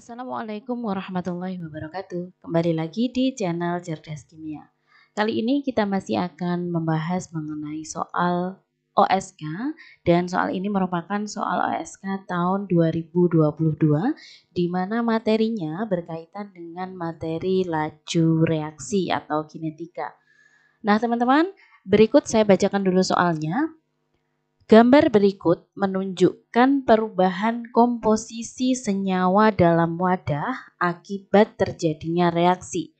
Assalamualaikum warahmatullahi wabarakatuh. Kembali lagi di channel Cerdas Kimia. Kali ini kita masih akan membahas mengenai soal OSK dan soal ini merupakan soal OSK tahun 2022 di mana materinya berkaitan dengan materi laju reaksi atau kinetika. Nah, teman-teman, berikut saya bacakan dulu soalnya. Gambar berikut menunjukkan perubahan komposisi senyawa dalam wadah akibat terjadinya reaksi.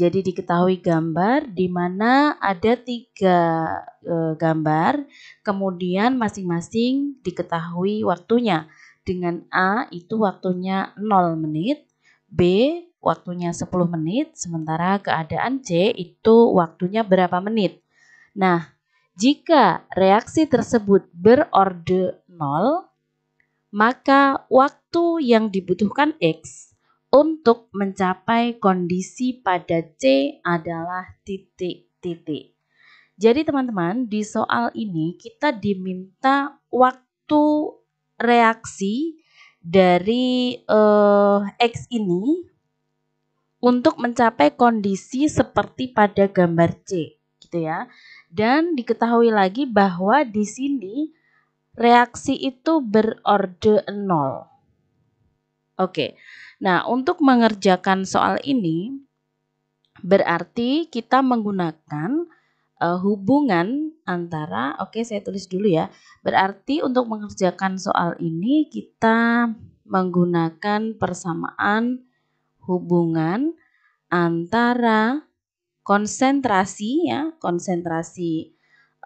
Jadi diketahui gambar di mana ada tiga e, gambar, kemudian masing-masing diketahui waktunya. Dengan A itu waktunya 0 menit, B waktunya 10 menit, sementara keadaan C itu waktunya berapa menit. Nah, jika reaksi tersebut berorde 0, maka waktu yang dibutuhkan X untuk mencapai kondisi pada C adalah titik-titik. Jadi teman-teman, di soal ini kita diminta waktu reaksi dari uh, X ini untuk mencapai kondisi seperti pada gambar C gitu ya. Dan diketahui lagi bahwa di sini reaksi itu berorde nol. Oke. Nah, untuk mengerjakan soal ini berarti kita menggunakan uh, hubungan antara oke okay, saya tulis dulu ya. Berarti untuk mengerjakan soal ini kita menggunakan persamaan hubungan antara konsentrasi ya konsentrasi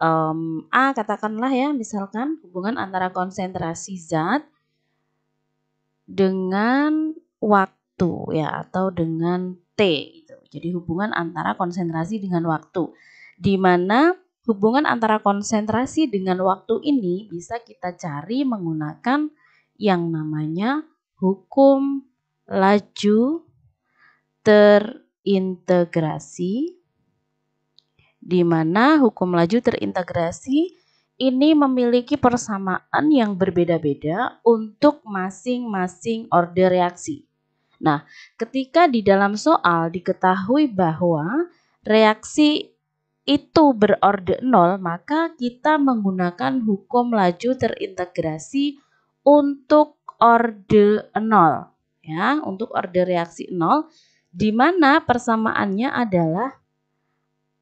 um, A katakanlah ya misalkan hubungan antara konsentrasi zat dengan waktu ya atau dengan T gitu. Jadi hubungan antara konsentrasi dengan waktu di mana hubungan antara konsentrasi dengan waktu ini bisa kita cari menggunakan yang namanya hukum laju ter integrasi di mana hukum laju terintegrasi ini memiliki persamaan yang berbeda-beda untuk masing-masing order reaksi. Nah, ketika di dalam soal diketahui bahwa reaksi itu berorder nol, maka kita menggunakan hukum laju terintegrasi untuk order nol, ya, untuk order reaksi 0 di mana persamaannya adalah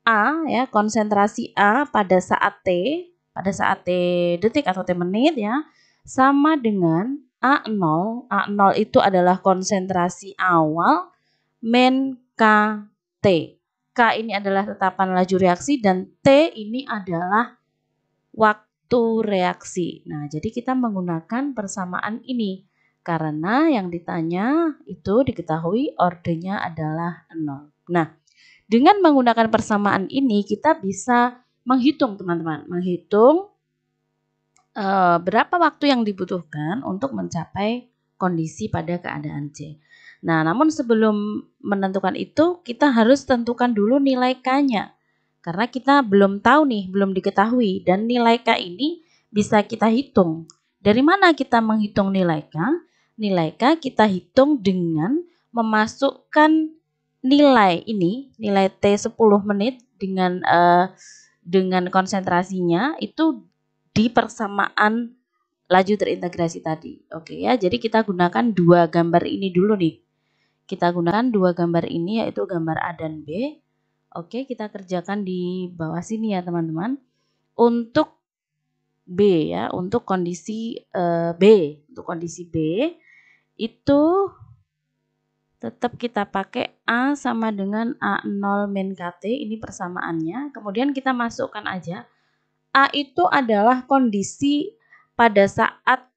A ya, konsentrasi A pada saat T, pada saat T detik atau T menit ya, sama dengan A0. A0 itu adalah konsentrasi awal men KT. K ini adalah tetapan laju reaksi dan T ini adalah waktu reaksi. Nah, jadi kita menggunakan persamaan ini karena yang ditanya itu diketahui ordernya adalah 0. Nah, dengan menggunakan persamaan ini kita bisa menghitung teman-teman, menghitung e, berapa waktu yang dibutuhkan untuk mencapai kondisi pada keadaan C. Nah, namun sebelum menentukan itu kita harus tentukan dulu nilai K-nya. Karena kita belum tahu nih, belum diketahui dan nilai K ini bisa kita hitung. Dari mana kita menghitung nilai K? nilai K kita hitung dengan memasukkan nilai ini, nilai T 10 menit dengan eh, dengan konsentrasinya itu di persamaan laju terintegrasi tadi. Oke ya, jadi kita gunakan dua gambar ini dulu nih. Kita gunakan dua gambar ini yaitu gambar A dan B. Oke, kita kerjakan di bawah sini ya teman-teman. Untuk B ya, untuk kondisi eh, B, untuk kondisi B itu tetap kita pakai A sama dengan A0 min KT, ini persamaannya. Kemudian kita masukkan aja, A itu adalah kondisi pada saat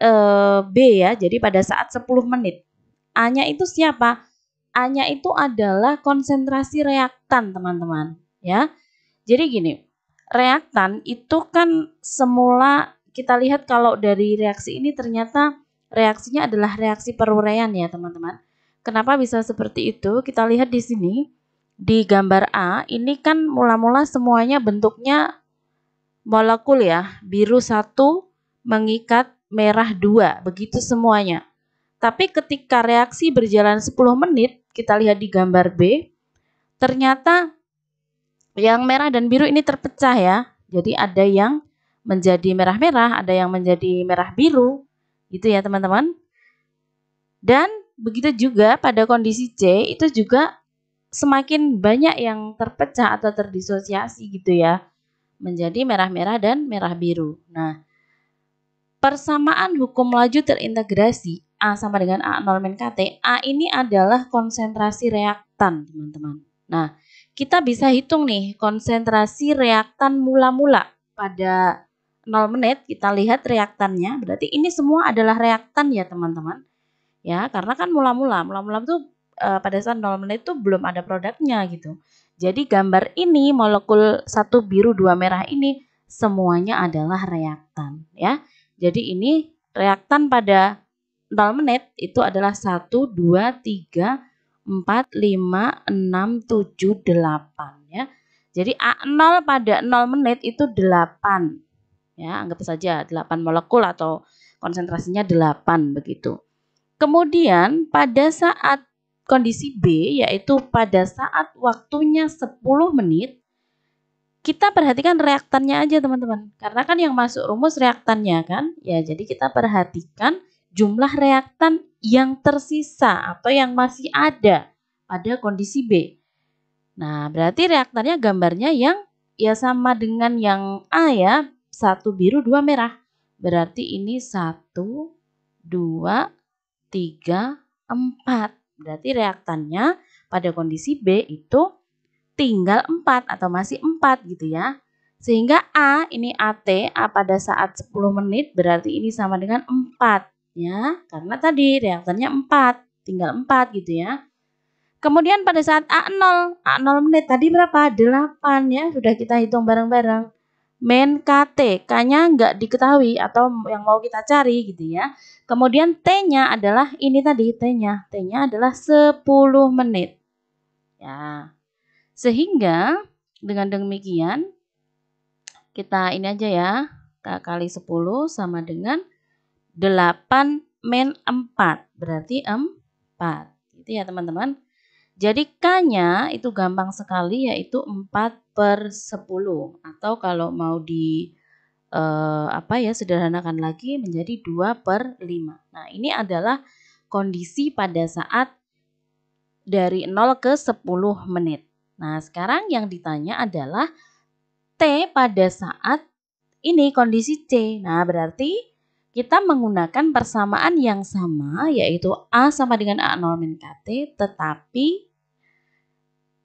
e, B ya, jadi pada saat 10 menit. A-nya itu siapa? A-nya itu adalah konsentrasi reaktan, teman-teman. ya. Jadi gini, reaktan itu kan semula kita lihat kalau dari reaksi ini ternyata reaksinya adalah reaksi peruraian ya teman-teman. Kenapa bisa seperti itu? Kita lihat di sini di gambar A ini kan mula-mula semuanya bentuknya molekul ya. Biru satu mengikat merah dua, begitu semuanya. Tapi ketika reaksi berjalan 10 menit, kita lihat di gambar B, ternyata yang merah dan biru ini terpecah ya. Jadi ada yang menjadi merah-merah, ada yang menjadi merah biru, Gitu ya teman-teman. Dan begitu juga pada kondisi C itu juga semakin banyak yang terpecah atau terdisosiasi gitu ya. Menjadi merah-merah dan merah biru. Nah, persamaan hukum laju terintegrasi A sama dengan A0 min KT, A ini adalah konsentrasi reaktan, teman-teman. Nah, kita bisa hitung nih konsentrasi reaktan mula-mula pada 0 menit kita lihat reaktannya. Berarti ini semua adalah reaktan ya teman-teman. Ya, karena kan mula-mula, mula-mula tuh e, pada saat 0 menit tuh belum ada produknya gitu. Jadi gambar ini molekul satu biru dua merah ini semuanya adalah reaktan ya. Jadi ini reaktan pada 0 menit itu adalah 1 2 3 4, 5, 6, 7, 8 ya. Jadi A0 pada 0 menit itu 8. Ya, anggap saja 8 molekul atau konsentrasinya 8 begitu. Kemudian pada saat kondisi B yaitu pada saat waktunya 10 menit kita perhatikan reaktannya aja teman-teman karena kan yang masuk rumus reaktannya kan ya jadi kita perhatikan jumlah reaktan yang tersisa atau yang masih ada pada kondisi B nah berarti reaktannya gambarnya yang ya sama dengan yang A ya satu biru, dua merah. Berarti ini satu, dua, tiga, empat. Berarti reaktannya pada kondisi B itu tinggal empat atau masih empat gitu ya. Sehingga A ini AT, A pada saat 10 menit berarti ini sama dengan 4 ya. Karena tadi reaktannya 4, tinggal 4 gitu ya. Kemudian pada saat A0, A0 menit tadi berapa? 8 ya, sudah kita hitung bareng-bareng men KT. K-nya nggak diketahui atau yang mau kita cari gitu ya. Kemudian T-nya adalah ini tadi T-nya. T-nya adalah 10 menit. Ya. Sehingga dengan demikian kita ini aja ya. K kali 10 sama dengan 8 men 4. Berarti 4. Gitu ya teman-teman. Jadi K-nya itu gampang sekali yaitu 4 per 10 atau kalau mau di eh, apa ya sederhanakan lagi menjadi 2 per 5. Nah ini adalah kondisi pada saat dari 0 ke 10 menit. Nah sekarang yang ditanya adalah T pada saat ini kondisi C. Nah berarti kita menggunakan persamaan yang sama yaitu A sama dengan A0 min KT tetapi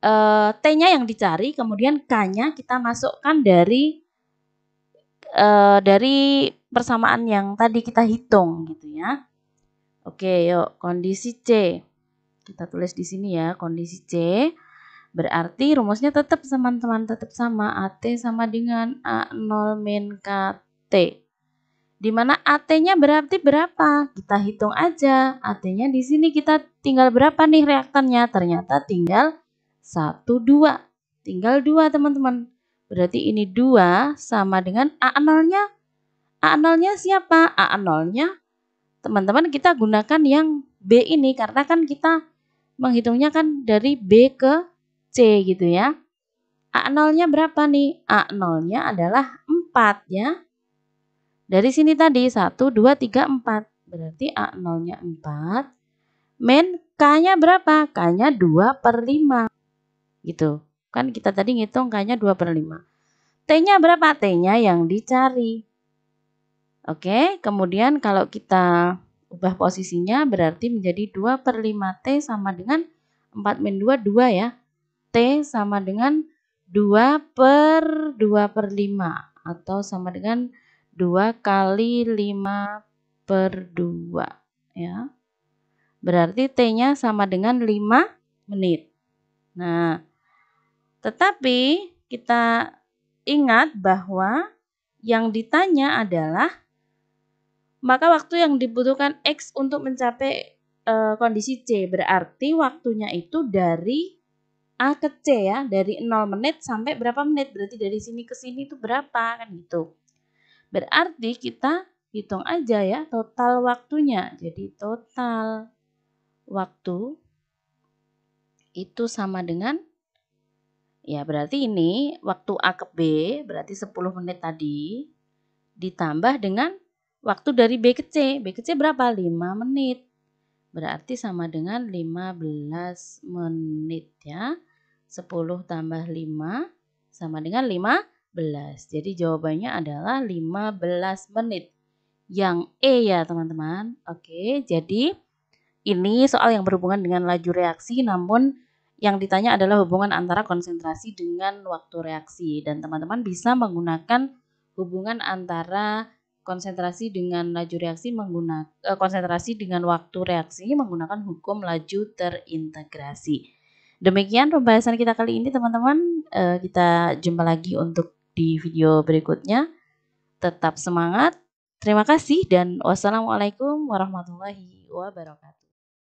uh, T-nya yang dicari, kemudian K-nya kita masukkan dari eh, dari persamaan yang tadi kita hitung gitu ya. Oke, yuk kondisi C. Kita tulis di sini ya, kondisi C. Berarti rumusnya tetap teman-teman tetap sama AT sama dengan A0 min KT. Di mana AT-nya berarti berapa? Kita hitung aja. AT-nya di sini kita tinggal berapa nih reaktannya? Ternyata tinggal 1, 2. Tinggal 2, teman-teman. Berarti ini 2 sama dengan A0-nya. A0-nya siapa? A0-nya teman-teman kita gunakan yang B ini karena kan kita menghitungnya kan dari B ke C gitu ya. A0-nya berapa nih? A0-nya adalah 4 ya. Dari sini tadi 1, 2, 3, 4. Berarti A0-nya 4. Men K-nya berapa? K-nya 2 per 5 gitu kan kita tadi ngitung kayaknya 2 per 5 T-nya berapa? T-nya yang dicari Oke, kemudian kalau kita ubah posisinya berarti menjadi 2 per 5 T sama dengan 4 min 2, 2 ya. T sama dengan 2 per 2 per 5 atau sama dengan 2 kali 5 per 2 ya. Berarti T-nya sama dengan 5 menit. Nah, tetapi kita ingat bahwa yang ditanya adalah maka waktu yang dibutuhkan X untuk mencapai e, kondisi C berarti waktunya itu dari A ke C ya, dari 0 menit sampai berapa menit. Berarti dari sini ke sini itu berapa kan gitu. Berarti kita hitung aja ya total waktunya. Jadi total waktu itu sama dengan Ya, berarti ini waktu A ke B berarti 10 menit tadi ditambah dengan waktu dari B ke C. B ke C berapa? 5 menit. Berarti sama dengan 15 menit ya. 10 tambah 5 sama dengan 15. Jadi jawabannya adalah 15 menit. Yang E ya teman-teman. Oke, jadi ini soal yang berhubungan dengan laju reaksi namun yang ditanya adalah hubungan antara konsentrasi dengan waktu reaksi dan teman-teman bisa menggunakan hubungan antara konsentrasi dengan laju reaksi menggunakan eh, konsentrasi dengan waktu reaksi menggunakan hukum laju terintegrasi. Demikian pembahasan kita kali ini teman-teman. Eh, kita jumpa lagi untuk di video berikutnya. Tetap semangat. Terima kasih dan wassalamualaikum warahmatullahi wabarakatuh.